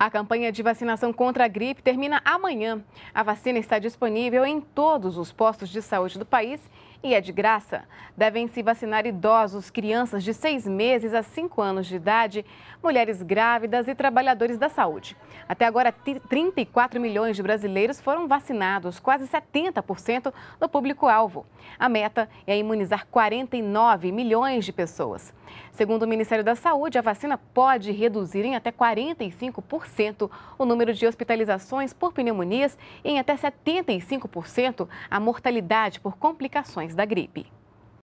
A campanha de vacinação contra a gripe termina amanhã. A vacina está disponível em todos os postos de saúde do país e é de graça. Devem se vacinar idosos, crianças de seis meses a cinco anos de idade, mulheres grávidas e trabalhadores da saúde. Até agora, 34 milhões de brasileiros foram vacinados, quase 70% do público-alvo. A meta é imunizar 49 milhões de pessoas. Segundo o Ministério da Saúde, a vacina pode reduzir em até 45% o número de hospitalizações por pneumonias e em até 75% a mortalidade por complicações da gripe.